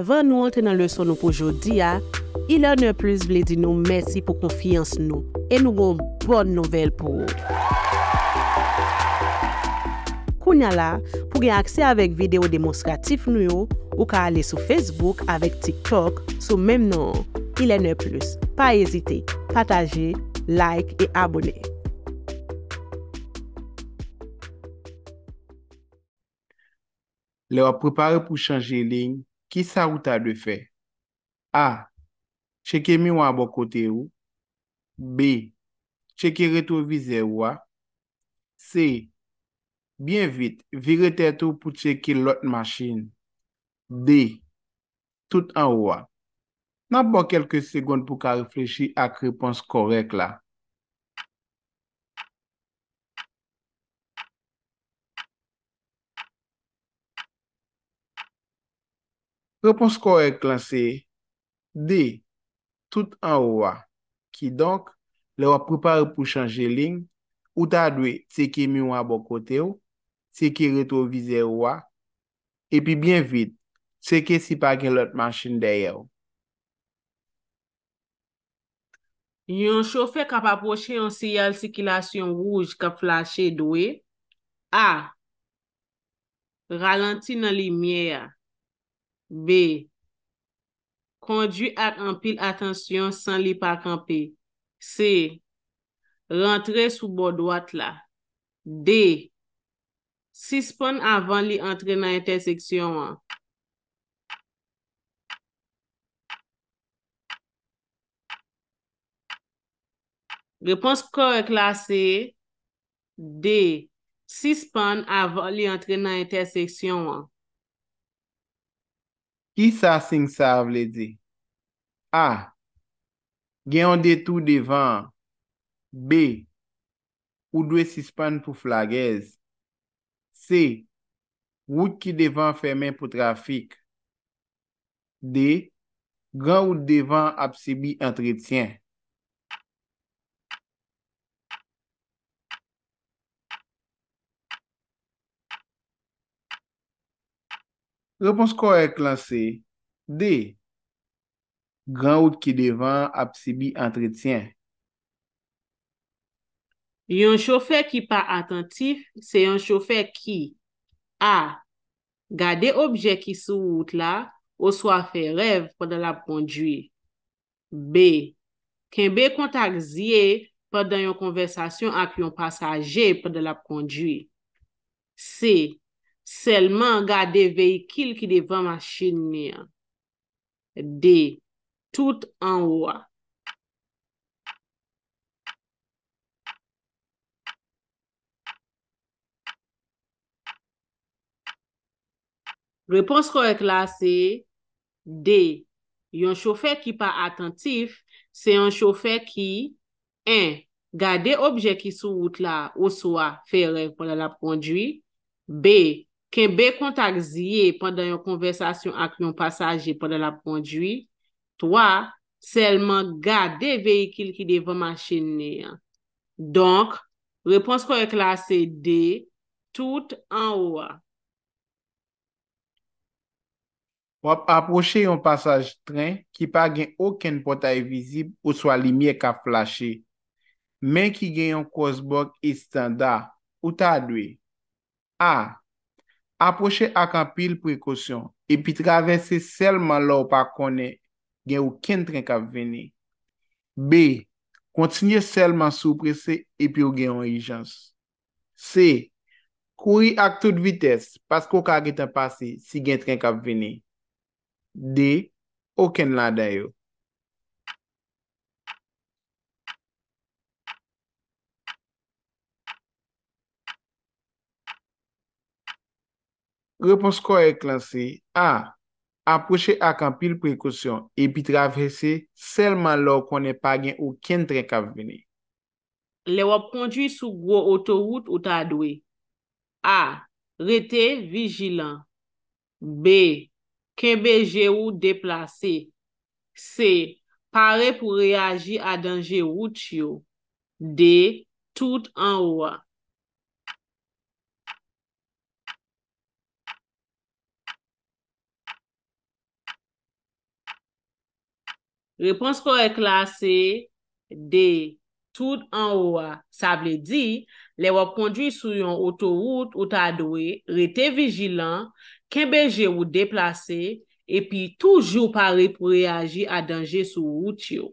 Avan nou altenan lèson nou pou jodi ya, ah, ilè nè plus vle di nou mèsi pou konfians nou e nou goun bon nouvel pou ou. Kounya la, pou gen aksè avèk videyo demonstratif nou yo, ou ka ale sou Facebook avèk TikTok sou mèm nou an, ilè nè plus. Pa ezite, pataje, like e abone. Lè wap prepare pou chanje lèng, Ki sa wou ta de fe? A. Cheke mi wou an bo kote wou. B. Cheke retou vize wou wou. C. Bien vit, vire te tou pou cheke lot maschine. D. Tout an wou wou. Nan bon kelke segoun pou ka reflechi ak repons korek la. Repons kor ek lan se, de, tout an ou a, ki donk, le wap prepare pou chanje ling, ou ta dwe, se ke mi ou a bokote ou, se ke retrovize ou a, epi byen vit, se ke si pa gen lot manchin deye ou. Yon choufe kap aposhe yon seyal sikilasyon wouj kap flashe dwe, a, ralanti nan limye a, B. Kondwi ak anpil atensyon san li pa kampe. C. Rentre sou bo dwat la. D. Sispon avan li antre nan interseksyon an. Repons kor ek la se. D. Sispon avan li antre nan interseksyon an. Isasingsav ledi A. Gen yon detou devan B. Ou dwe sispan pou flagèz C. Wout ki devan fèmen pou trafik D. Gen wout devan apsebi entretyen Repons ko ek lan se? D. Gan out ki devan ap si bi entretien. Yon chofer ki pa atentif, se yon chofer ki A. Gade objek ki sou out la, ou swa fe rev pou de la pondu. B. Ken be kontak zye, pou den yon konversasyon ak yon pasaje pou de la pondu. C. Selman gade vey kil ki devan machin ni an. D. Tout an wwa. Repons kon ek la se. D. Yon chofe ki pa atentif. Se yon chofe ki. 1. Gade objek ki sou wout la. Oso a. Fe rev pou la la pondwi. B. Ken be kontak zye pandan yon konversasyon ak yon pasaje pandan la pondwi, toa, selman ga de veyikil ki devan manchenye. Donk, repons kon yon klasè D, tout an oua. Wap aposhe yon pasaj tren ki pa gen oken potay vizib ou swa limye ka plashe. Men ki gen yon kosbog istanda, ou ta dwe? A. Aproche ak an pil prekosyon epi travese selman la ou pa kone gen ou ken trenk ap vene. B. Kontinye selman soupresse epi ou gen orijans. C. Kouri ak tout vites pasko ka agetan pase si gen trenk ap vene. D. Oken lan dayo. Reponsko e klansi a. Aproche ak an pil prekosyon e pi travese selman lor konen pa gen ou ken tren kap vene. Le wap kondwi sou gwo otorout ou ta dwe. A. Retè vijilan. B. Kenbe je ou deplase. C. Pare pou reagi adanje wout yo. D. Tout an wwa. Repons ko e klas se de tout an wwa. Sa vle di, le wap kondwi sou yon otoroute ou ta dwe, rete vijilan, kembeje ou deplase, epi toujou pare pou reagi a denje sou wout yo.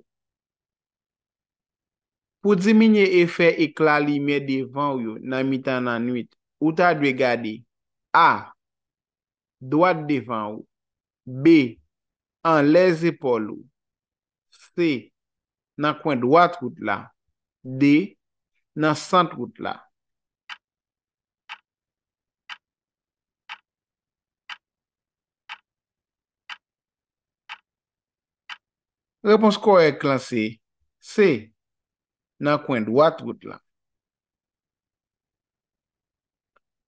Po di minye efè e kla li mè devan yo nan mitan nan nwit, ou ta dwe gade a. Dwa devan yo. B. An leze polo. C. Nan kwen dwa trot la. D. Nan san trot la. Repons ko e klasi. C. Nan kwen dwa trot la.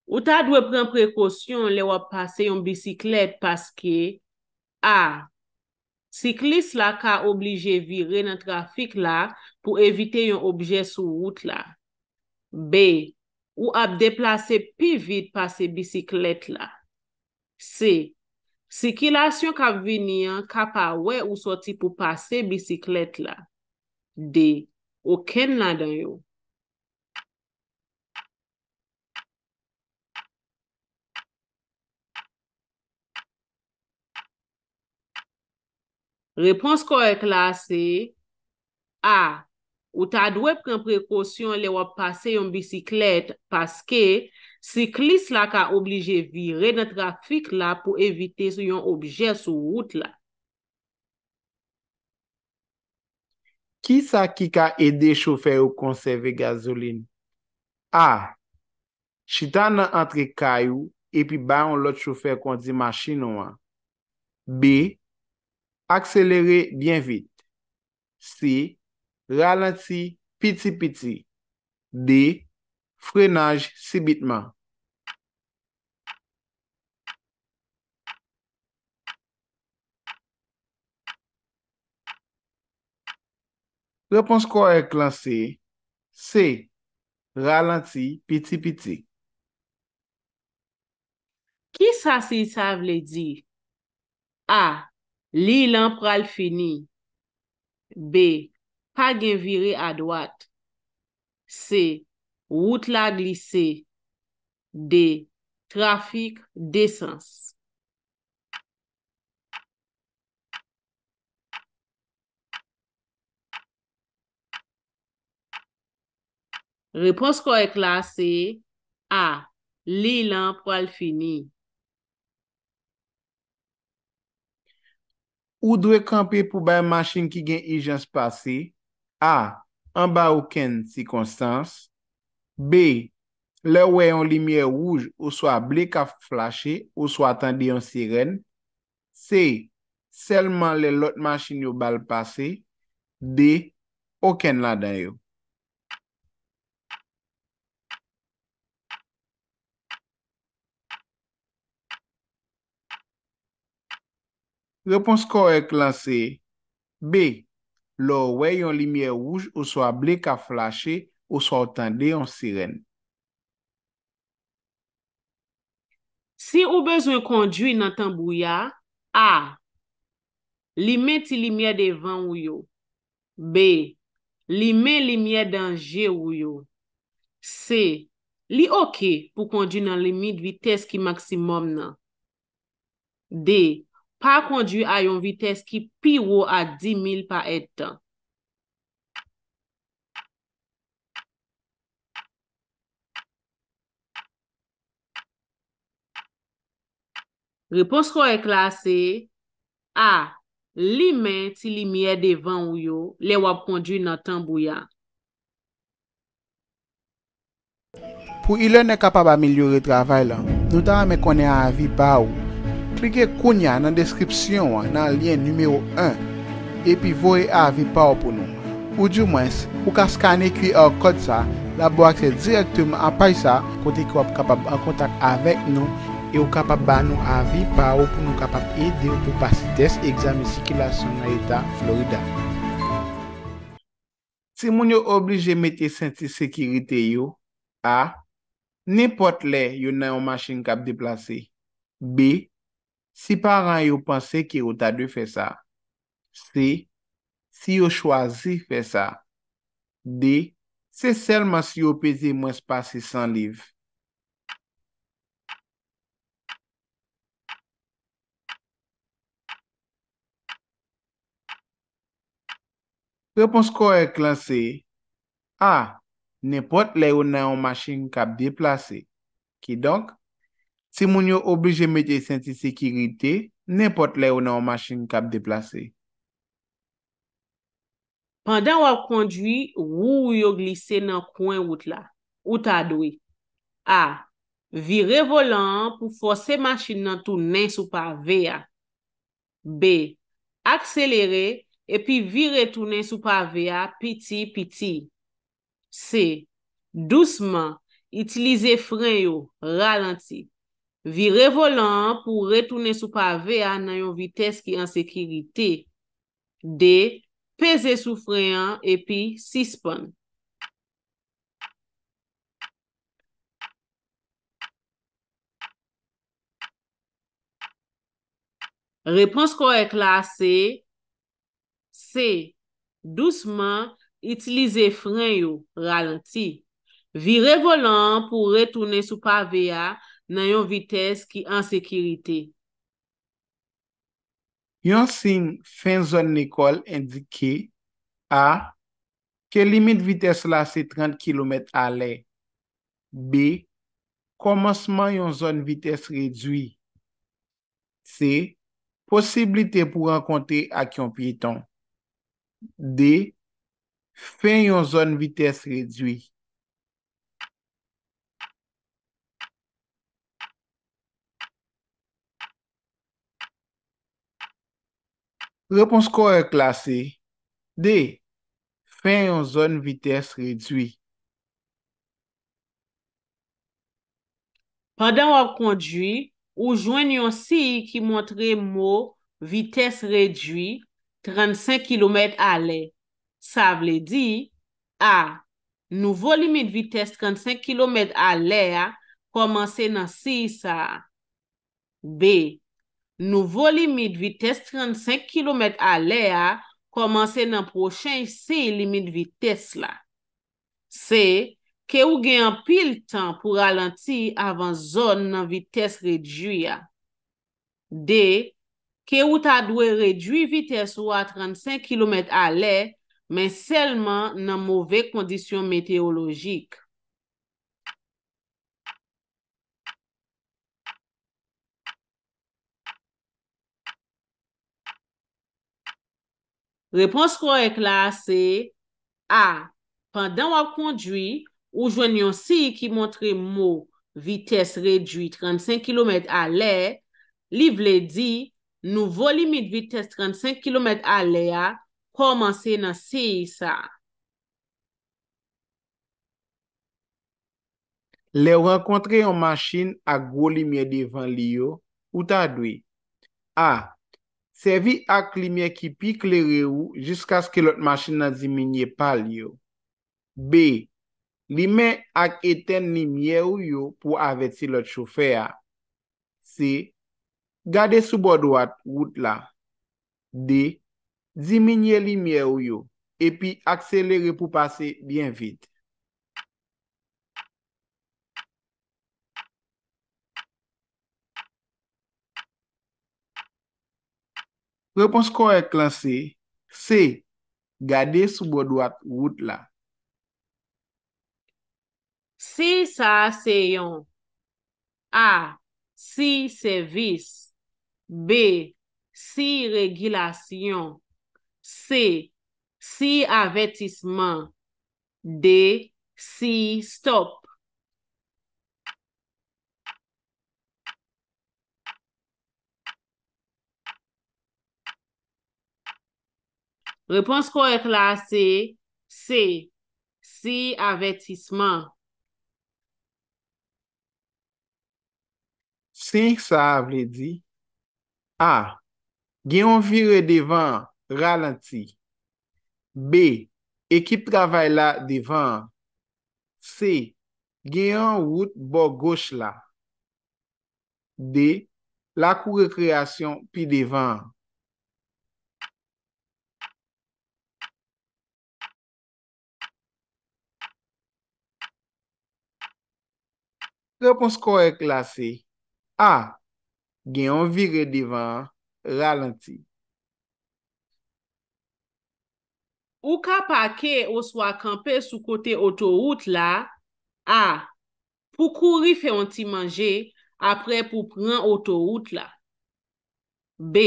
Ou ta dwe pren prekosyon le wap pase yon bisiklet paske A. Siklis la ka oblije vire nan trafik la pou evite yon obje sou wout la. B. Ou ap deplase pi vide pase bisiklet la. C. Sikilasyon ka vini an ka pa we ou soti pou pase bisiklet la. D. Ou ken la dan yo. Repons kon ek la se A. Ou ta dwe pre prekosyon le wap pase yon bisiklet paske, siklis la ka oblije vire den trafik la pou evite sou yon obje sou wout la. Ki sa ki ka ede choufer ou konserve gazoline? A. Chita nan antre kayou epi bayon lot choufer kon di machin wan. B. Akselere byen vit. C. Ralenti piti piti. D. Frenaj sibitman. Repons ko e klansi. C. Ralenti piti piti. Ki sa si sa vle di? A. Li lan pral fini. B. Pag gen vire a dwat. C. Wout la glise. D. Trafik desans. Repons ko e klasi. A. Li lan pral fini. Ou dwe kampe pou baye masin ki gen ijans pase? A. An ba ou ken si konstans. B. Le wey an limye wouj ou swa blek a flashe ou swa atan di an siren. C. Selman le lot masin yo bal pase. D. Ou ken la dayo. Repons kor ek lan se, B. Lo wey yon limye wouj ou swa blek a flashe ou swa otande yon sirene. Si ou bezwen kondwi nan tanbou ya, A. Li men ti limye devan wou yo. B. Li men limye denje wou yo. C. Li oke pou kondwi nan limye dvites ki maksimum nan. D. pa kondyu a yon vites ki piwo a 10.000 pa et tan. Reponsko e klas se, a, li men ti li miye devan ou yo, le wap kondyu nan tan bou ya. Po ilen ne kapab amilyore travay lan, nou ta wame konen a avi ba ou, Flike kounya nan deskripsyon nan lyen numeo 1 epi vou e avi pa ou pou nou. Ou djou mwens, ou ka skane ki ou kod sa, la bo akse direktouman apay sa kote ki ou ap kapap an kontak avek nou e ou kapap ba nou avi pa ou pou nou kapap edi ou pou pasi test egzame sikilasyon na etat Florida. Si moun yo oblije metye senti sekirite yo, A. Nipot le yon nan yon masin kap deplase. Si paran yo panse ki yo ta de fe sa. Si. Si yo chwazi fe sa. De. Se selman si yo pezi mwen spasi san liv. Repons ko e klanse. A. Ne pot le yo nan yo masin kap deplase. Ki donk? Si moun yo oblije me te senti sekirite, ne pot le ou nan w masjin kap deplase. Pandan w ap kondwi, wou yo glise nan kwen wout la, wout adwe. A. Vire volan pou fwose masjin nan tou nen sou pa veya. B. Akselere epi vire tou nen sou pa veya piti piti. C. Douseman itilize fren yo ralanti. Vire volant pou retoune sou pavé a nan yon vites ki an sekirite. D. Pese sou freyan epi sispon. Repons kon ek la se. C. Douseman itilize frey yo ralenti. Vire volant pou retoune sou pavé a nan yon vites ki an sekirite. nan yon vites ki an sekirite. Yon sin fin zon n'ekol indike A. Ke limit vites la se 30 km alè. B. Komanseman yon zon vites redwi. C. Posibilite pou an kontre ak yon piyton. D. Fin yon zon vites redwi. Reponsko e klasi. D. Fin yon zon vites redwi. Padan wap kondwi, ou jwen yon si ki montre mo vites redwi 35 km alè. Sa vle di, A. Nouvo limit vites 35 km alè a komanse nan si sa. B. Nouvo limit vites 35 km alè a, komanse nan prochen se limit vites la. Se, ke ou gen pil tan pou ralanti avan zon nan vites rejou ya. De, ke ou ta dwe rejou vites ou a 35 km alè, men selman nan mouve kondisyon meteologik. Repons kwa ek la se a, pandan wap kondwi, ou jwen yon si ki montre mou vites redwi 35 km alè, li vle di nouvo limit vites 35 km alè a komanse nan si sa. Le wakontre yon masin a gwo li miye devan li yo, ou ta dwi? A. Servi ak limye ki pi kleri ou jiska skilot masjin nan ziminye pal yo. B. Limye ak eten ni miye ou yo pou aveti lot choufea. C. Gade soubo doat wout la. D. Ziminye li miye ou yo epi akseleri pou pase bien vit. Repons kon ek lan se, se, gade sou bodouat wout la. Si sa seyon. A. Si servis. B. Si regilasyon. C. Si avetisman. D. Si stop. Repons kwa ek la se, se, si avetisman. Se yik sa avle di? A. Geyon vire devan, ralenti. B. Ekip travay la devan. C. Geyon wout bo gos la. D. La kou rekreasyon pi devan. Repons ko e klasi. A. Gen yon vire divan, ralenti. Ou ka pake ou swa kampe sou kote otorout la? A. Pou kouri fe yon ti manje apre pou pran otorout la? B.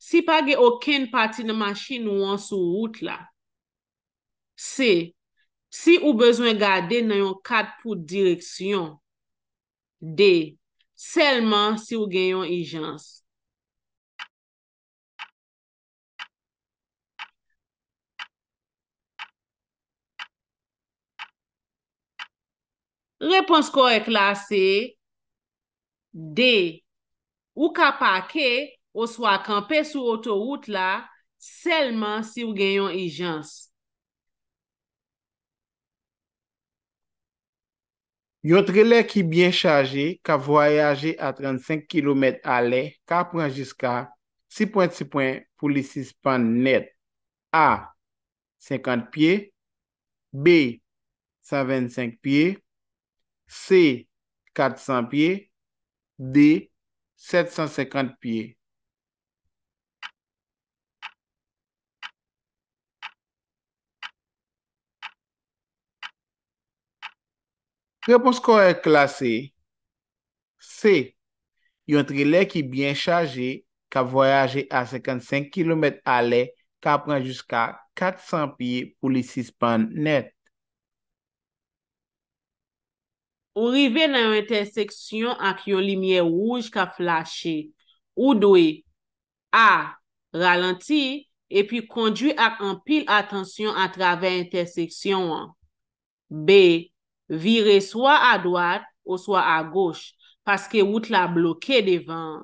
Si pa ge oken pati nan maschine ou an sou rout la? C. Si ou bezwen gade nan yon kat pou direksyon? D. Sèlman si ou genyon hijans. Repons ko e klasi. D. Ou kapake ou swa kampe sou otorout la, sèlman si ou genyon hijans. Yotre lè ki byen chaje, ka voyaje a 35 km alè, ka pran jiska 6.6 pou lisis pan net. A. 50 piye, B. 125 piye, C. 400 piye, D. 750 piye. Repons ko e klasi. C. Yon trile ki byen chaje ka voyaje a 55 kilometre ale ka pran jiska 400 piye pou li sispan net. Ou rive nan yon interseksyon ak yon limye wouj ka flashe. Ou doi. A. Ralenti e pi kondwi ak an pil atensyon a travè interseksyon an. B. virer soit à droite ou soit à gauche parce que route la bloquer devant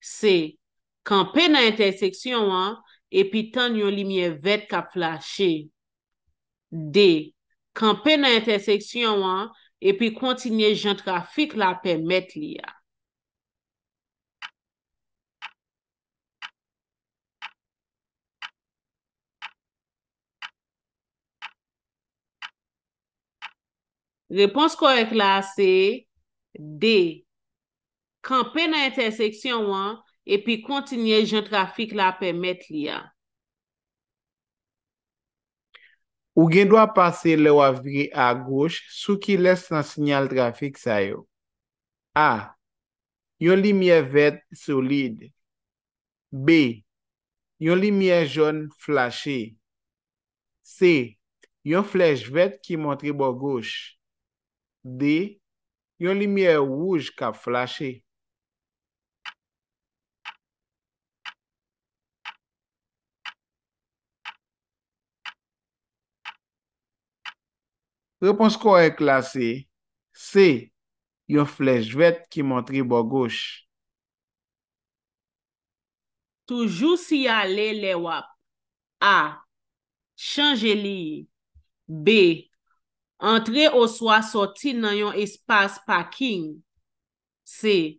C. camper dans l'intersection et puis tendre une lumière verte qui a flashé D camper dans l'intersection et puis continuer jean trafic la permettre là. Repons korek la se D. Kampen nan interseksyon wan epi kontinye jen trafik la pemet li a. Ou gen do a pase le wavri a goshe sou ki les nan sinyal trafik sa yo. A. Yon limye vet solide. B. Yon limye jen flashe. C. Yon flej vet ki montri bo goshe. D. Yon limiye wouj ka flashe. Repons kon e klasi. C. Yon flesj vet ki mantri bo gouch. Toujou si ale le wap. A. Chanje li. B. Entre ou swa soti nan yon espase paking. C.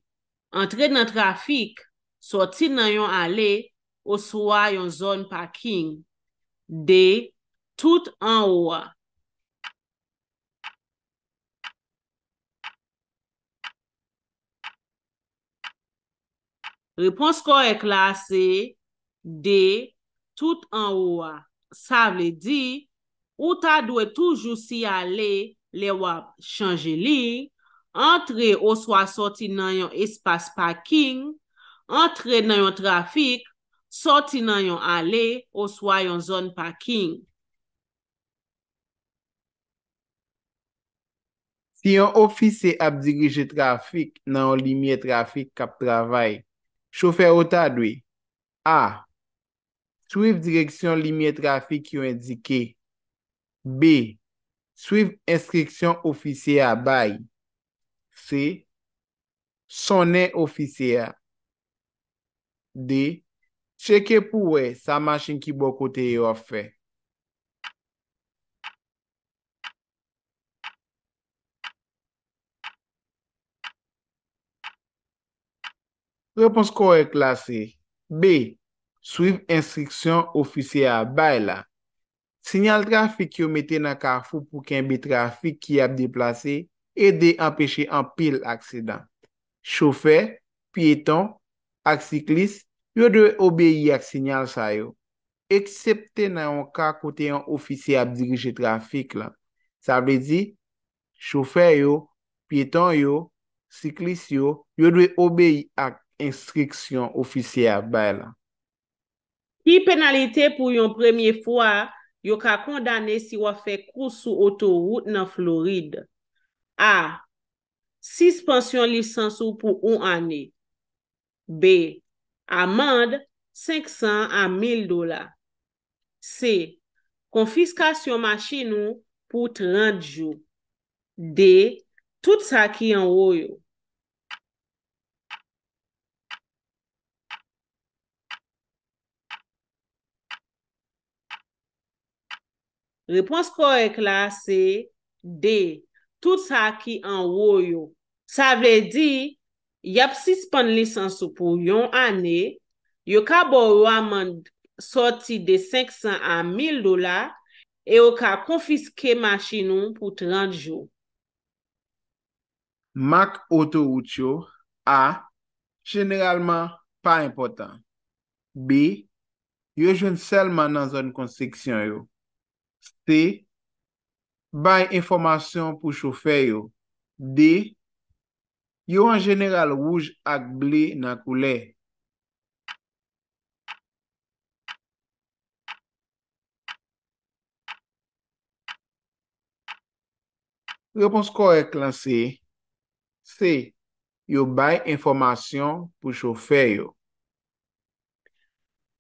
Entre nan trafik, soti nan yon ale ou swa yon zon paking. D. Tout an wwa. Repons kon ek la se, D. Tout an wwa. Sa vle di... Ou ta dwe toujou si ale, le wap chanje li. Entre ou swa soti nan yon espas paking. Entre nan yon trafik, soti nan yon ale ou swa yon zon paking. Si yon ofise ap dirije trafik nan yon limye trafik kap travay, chofer ou ta dwe, a. Swif direksyon limye trafik yon indikey. B. Suiv insriksyon ofisye a bayi. C. Sonnen ofisye a. D. Cheke pou we sa manchen ki bo kote yo fe. Repons kon we klasi. B. Suiv insriksyon ofisye a bayi la. Sinyal trafik yo mette nan ka fwo pou kenbe trafik ki ap deplase e de empeshe an pil aksedan. Choufer, piyeton ak siklis yo dwe obeye ak sinyal sa yo. Eksepte nan yon ka kote yon ofisye ap dirije trafik la. Sa vwe di, choufer yo, piyeton yo, siklis yo, yo dwe obeye ak instriksyon ofisye ap bay la. Ki penalite pou yon premye fwa? Yo ka kondane si wafè kousou otoroute nan Floride. A. Sispansyon lisansou pou 1 ane. B. Amande 500 a 1000 dola. C. Konfiskasyon masinou pou 30 jou. D. Tout sa ki an woyo. Repons kor ek la se D, tout sa ki an woy yo. Sa vle di, yap sispan lisans pou yon ane, yo ka bo waman sorti de 500 a 1000 dolar, e yo ka konfiske machinoun pou 30 jo. Mak oto wout yo, A, generalman pa impotant. B, yo jwen selman nan zon konstriksyon yo. C. Baye informasyon pou choufer yo. D. Yo an jeneral wouj ak ble nan koule. Repons ko ek lan se? C. Yo baye informasyon pou choufer yo.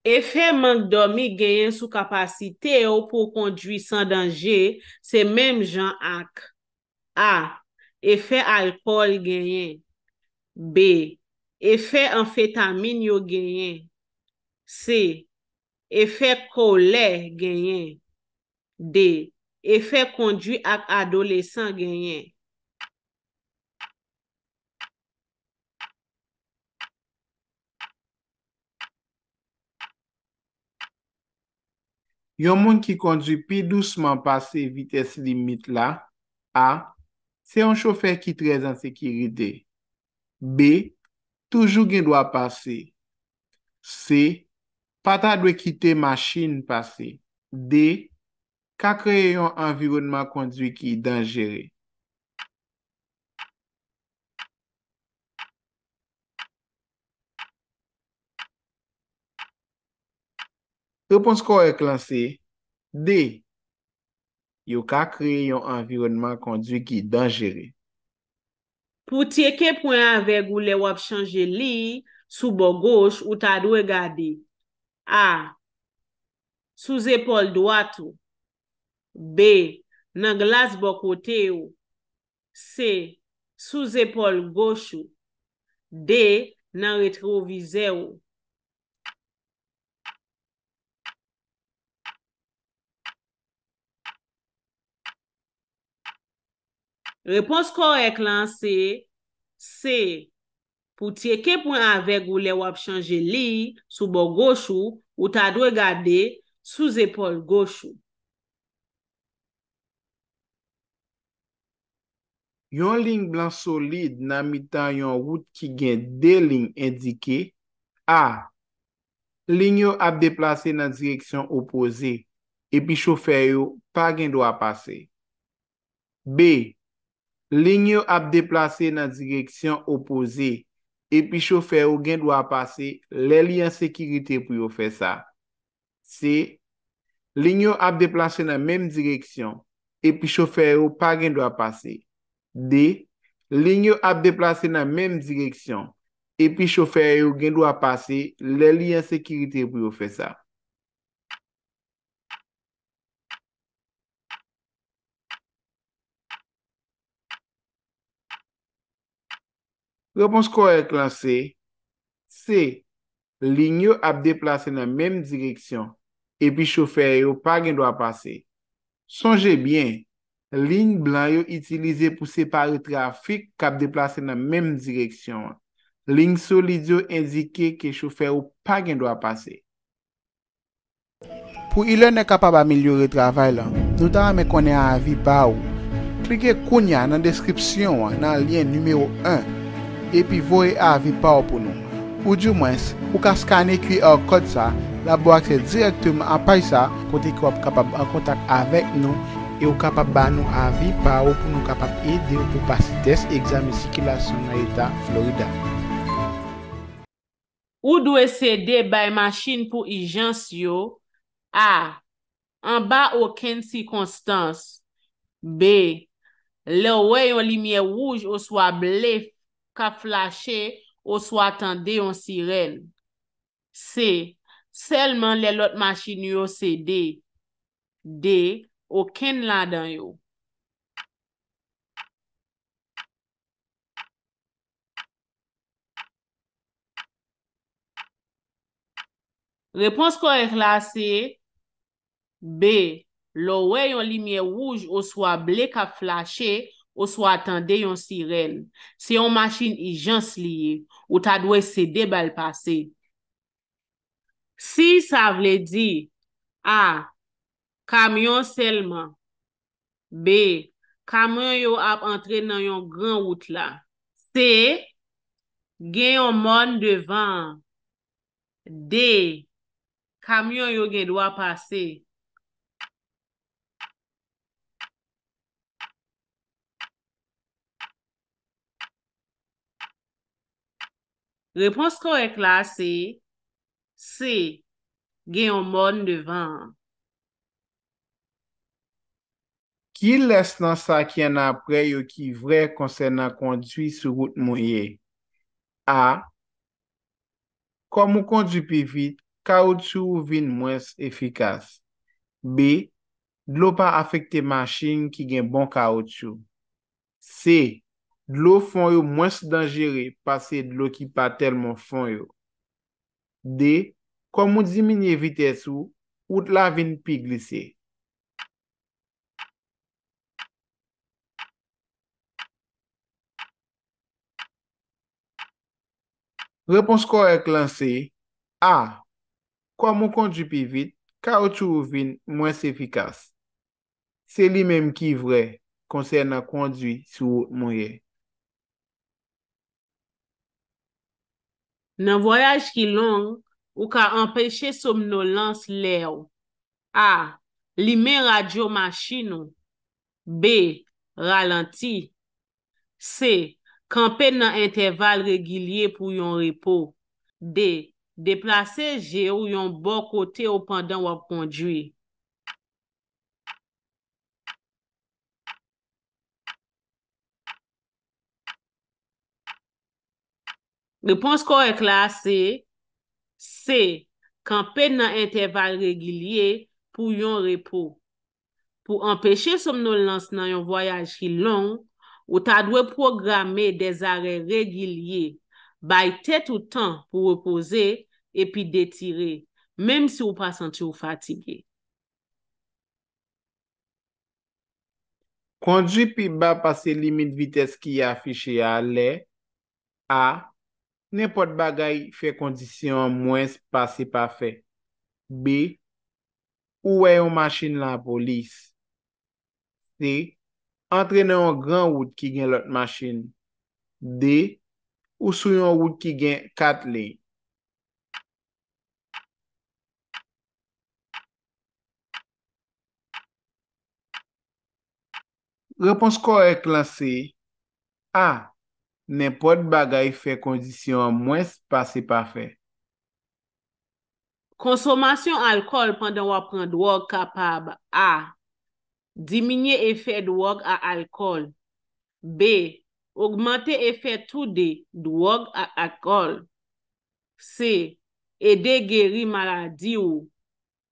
Efe mankdomi genyen sou kapasite yo pou kondwi san danje se menm jan ak. A. Efe alkol genyen. B. Efe amfetamin yo genyen. C. Efe koler genyen. D. Efe kondwi ak adolesan genyen. Yon moun ki kondwi pi dousman pase vites limit la. A. Se yon chofer ki trez an sekirite. B. Toujou gen dwa pase. C. Pata dwe kite masin pase. D. Kakre yon environman kondwi ki denjere. Repons ko ek lan se, D. Yo ka kre yon environman kondwi ki denjere. Pouti eke pwen anveg ou le wap chanje li sou bo goch ou ta dwe gade. A. Sou zepol doyat ou. B. Nan glas bo kote ou. C. Sou zepol goch ou. D. Nan retrovize ou. Repons kor ek lan se, se pou tieke pwen avek ou le wap chanje li sou bo gosho ou ta dwe gade sou zepol gosho. Yon ling blan solid nan mitan yon wout ki gen de ling indike, a. Linyo ap deplase nan direksyon opose epi chofer yo pa gen do apase. b. Lin yo ap deplase nan direksyon opoze, epi chofer yo gen dwa pase le liyan sekirite pou yo fe sa. C. Lin yo ap deplase nan menm direksyon, epi chofer yo pa gen dwa pase. D. Lin yo ap deplase nan menm direksyon, epi chofer yo gen dwa pase le liyan sekirite pou yo fe sa. Repons korek lan se, se, lign yo ap deplase nan menm direksyon, epi chofer yo pa gen do ap pase. Sonje bien, lign blan yo itilize pou separe trafik kap deplase nan menm direksyon. Lign solido indike ke chofer yo pa gen do ap pase. Pou ilen ne kapab amilyore travay lan, doutan me konen avi ba ou, klike kounya nan deskripsyon nan lien numeo 1. epi vou e avi pa ou pou nou. Ou djou mwens, ou ka skane ki ou kod sa, la bo akse direktouman apay sa, kote ki ou ap kapap an kontak avek nou, e ou kapap ba nou avi pa ou pou nou kapap edi ou pou pasi test egzame sikilasyon na eta Florida. Ou dwe sede bay masjin pou ijans yo? A. An ba ou ken sikonstans. B. Le wey yon limye wouj ou swa blef. ka flashe ou swa tan de yon sirel. C. Selman lè lot machin yo se de. D. Oken la dan yo. Repons kon e klasi. B. Lo we yon limye wouj ou swa blek a flashe. ou swa atan de yon sirel, se yon machin i jans liye, ou ta dwe se debal pase. Si sa vle di, A, kamyon selman, B, kamyon yo ap entre nan yon gran wout la, C, gen yon mon devan, D, kamyon yo gen dwa pase, Repons kon ek la se Se Gen yon moun devan Ki les nan sa kyen apre yo ki vre konsen nan kondwi sou gout moun ye? A Kom moun kondwi pi vit, kaoutchou vin mwens efikas B Dlo pa afekte mashing ki gen bon kaoutchou C Dlo fon yo mwen se dangere pase dlo ki pa telman fon yo. D. Kwa moun ziminye vites ou, ou tla vin pi glise. Repons ko ek lan se, a. Kwa moun kondi pi vit, ka ou tlo vin mwen se fikas. Se li menm ki vre, konsen a kondi sou mwenye. Nan voyaj ki long, ou ka empèche somnolans lèw. A. Limè radyo machinou. B. Ralenti. C. Kampè nan entèval regilye pou yon repou. D. Deplase jè ou yon bon kote ou pandan wap kondwi. Repons ko ek la se, se, kan pe nan enteval regilye pou yon repo. Po empeshe som nou lans nan yon voyaj ki long, ou ta dwe programe dezare regilye, bay tet ou tan pou repose epi detire, menm si ou pa santi ou fatige. Nèpote bagay fè kondisyon mwen spasi pa fè. B. Ou wè yon masjin la polis? C. Antre nan yon gran wout ki gen lot masjin. D. Ou sou yon wout ki gen kat le? Repons ko ek lan se? A. Nèpote bagay fè kondisyon mwen spase pa fè. Konsomasyon alkol pandan wapren dwo kapab a. Diminye efè dwo ak alkol. B. Ogmente efè tou de dwo ak alkol. C. Ede geri maladi ou.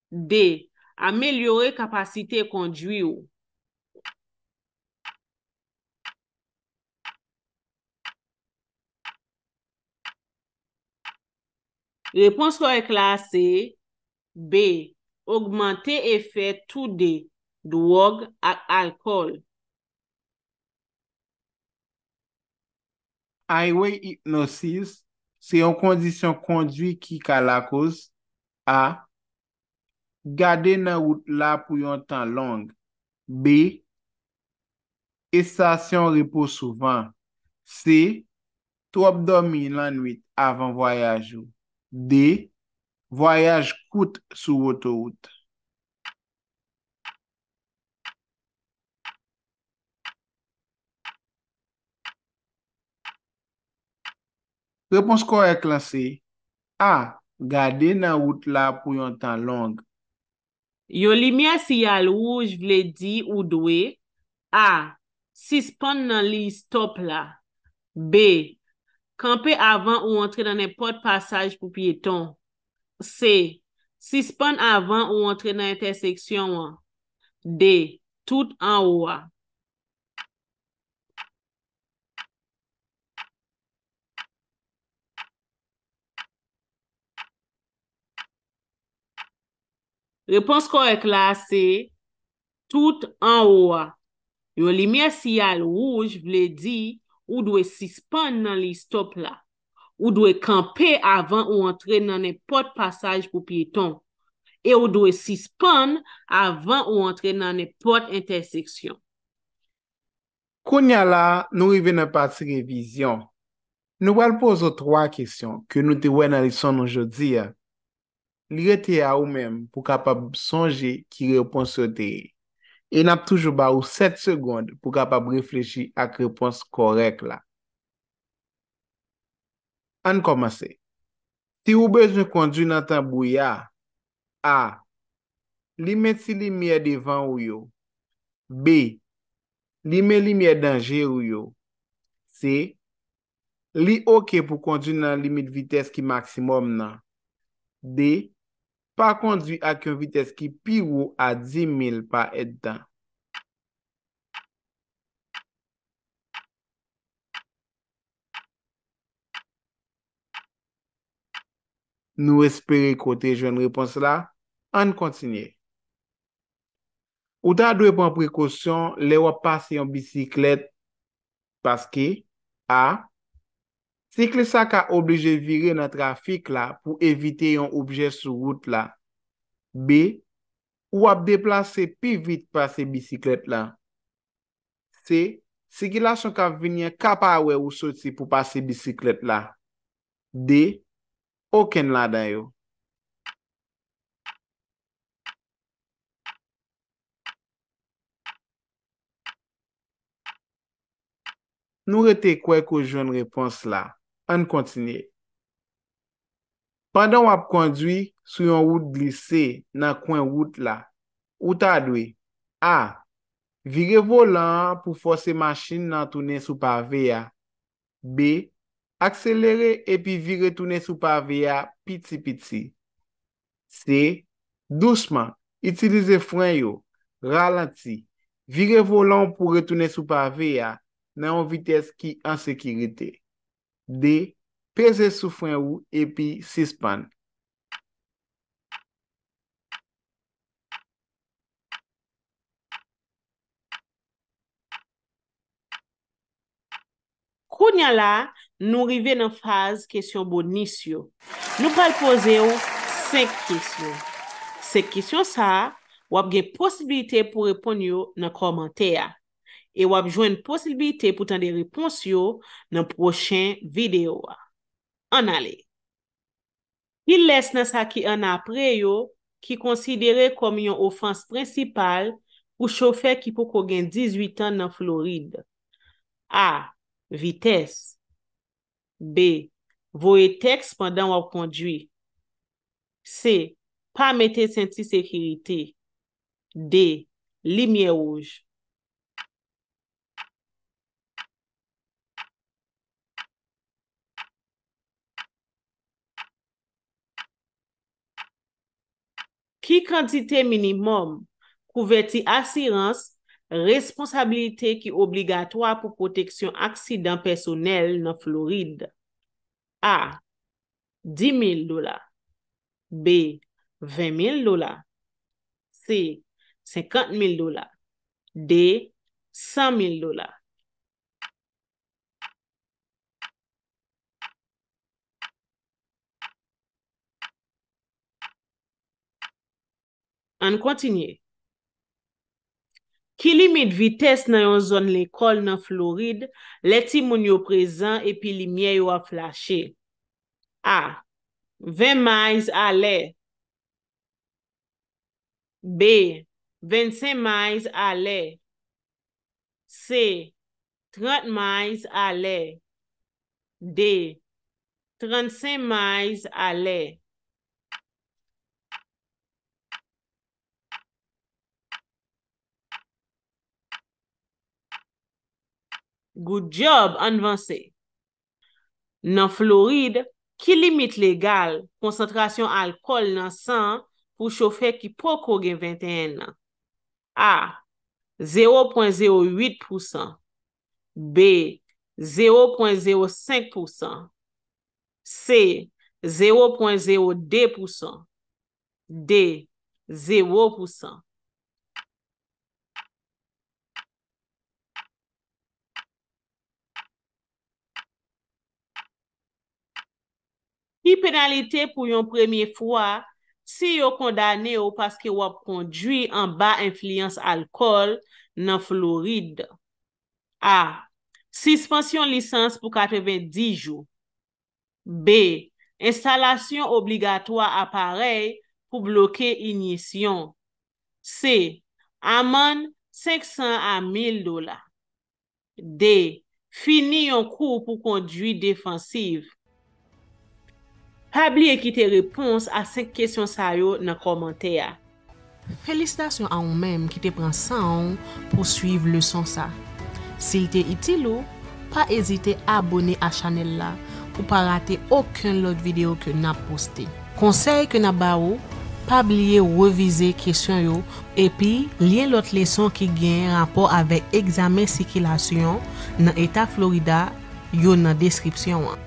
D. Amelyore kapasite kondyu ou. Réponse kwa ek la se, B. Augmente efet tou de, dwo og ak alkol. Aywe hipnosis se yon kondisyon kondwi ki ka la koz, A. Gade nan wout la pou yon tan long, B. Estasyon repos souvan, C. Twop domi lan nwit avan voyajou. D. Voyaj kout sou wote wout. Repons kon e klasi. A. Gade nan wout la pou yon tan long. Yo li mi asiya l wou jvle di ou dwe. A. Sispan nan li stop la. B. A. Kampè avan ou antre nan epot pasaj pou pieton. C. Sispon avan ou antre nan interseksyon an. D. Tout an ou an. Repons kon reklase, tout an ou an. Yo limye siyal rouj vle di... Ou dwe sispon nan li stop la. Ou dwe kampe avan ou antre nan ne pot pasaj pou pi eton. E ou dwe sispon avan ou antre nan ne pot interseksyon. Koun ya la, nou i ven nan pati revizyon. Nou wal pozo troa kesyon ke nou te wè nan li son anjou di ya. Li yo te a ou men pou kapab sonje ki repons yo te e. E nap toujou ba ou 7 segonde pou kapap refleji ak repons korek la. An komanse. Ti ou bej nou kondju nan tanbou ya. A. Li men si li miye devan ou yo. B. Li men li miye denje ou yo. C. Li oke pou kondju nan limit vites ki maksimum nan. D. pa kondi ak yon vites ki piwou a 10.000 pa et dan. Nou espere kote joun repons la, an kontinye. Ou da dwe bon prekosyon, le wap pase yon bisiklet, paske, a, Si kli sa ka oblije vire nan trafik la pou evite yon obje sou route la? B. Ou ap deplase pi vit pase bisiklet la? C. Si ki la son ka vinyen kapa awe ou soti pou pase bisiklet la? D. Oken la dayo? Nou rete kwek ou joun repons la? An kontine. Pandan wap kondwi sou yon wout glise nan kwen wout la. Wout adwe. A. Vire volan pou fose maschine nan toune sou pavye a. B. Akselere epi vire toune sou pavye a piti piti. C. Dousman, itilize fran yo, ralanti, vire volan pou retoune sou pavye a nan yon vites ki an sekirite. D. Peze soufwen ou epi sispan. Kounya la, nou rive nan faz kesyon bo nisyo. Nou kalpoze ou sek kisyon. Sek kisyon sa, wapge posibilite pou repon yo nan komante ya. E wap jwen posibilite pou tan de ripons yo nan prochen videyo wa. An ale. Il les nan sa ki an apre yo ki konsidere kom yon ofans prinsipal pou chofer ki pou kogen 18 an nan Floride. A. Vites. B. Voe teks pandan wap kondwi. C. Pa mette senti sekirite. D. Limye ouj. Ki kantite minimum kouverti asirans responsabilite ki obligatoa pou proteksyon aksidan personel nan Floride? A. 10.000 dola B. 20.000 dola C. 50.000 dola D. 100.000 dola An kontinye, ki li mid vites nan yon zon l'ekol nan Florid, leti moun yo prezan epi li miye yo a flashe. A. 20 mayz ale. B. 25 mayz ale. C. 30 mayz ale. D. 35 mayz ale. Good job, Anvansé! Nan Floride, ki limite legal konsentrasyon alkol nan san pou choufer ki pou kogue 21 nan? A. 0.08% B. 0.05% C. 0.02% D. 0%. Ki penalite pou yon premye fwa si yo kondane yo paske wap kondwi an ba infliyans alkol nan Floride? A. Sispansyon lisans pou 90 jou. B. Instalasyon obligatwa aparey pou bloke ignisyon. C. Aman 500 a 1000 dola. D. Fini yon kou pou kondwi defansiv. Pabliye ki te repons a 5 kesyon sa yo nan komante ya. Felicidasyon a ou menm ki te pran 100 an pou suiv le son sa. Sil te itil ou, pa ezite abone a chanel la pou pa rate okyn lot videyo ke nan poste. Konsey ke nan ba ou, pabliye revize kesyon yo. Epi, liye lot leson ki gen rapor ave examen sikilasyon nan Eta Florida yo nan deskripsyon an.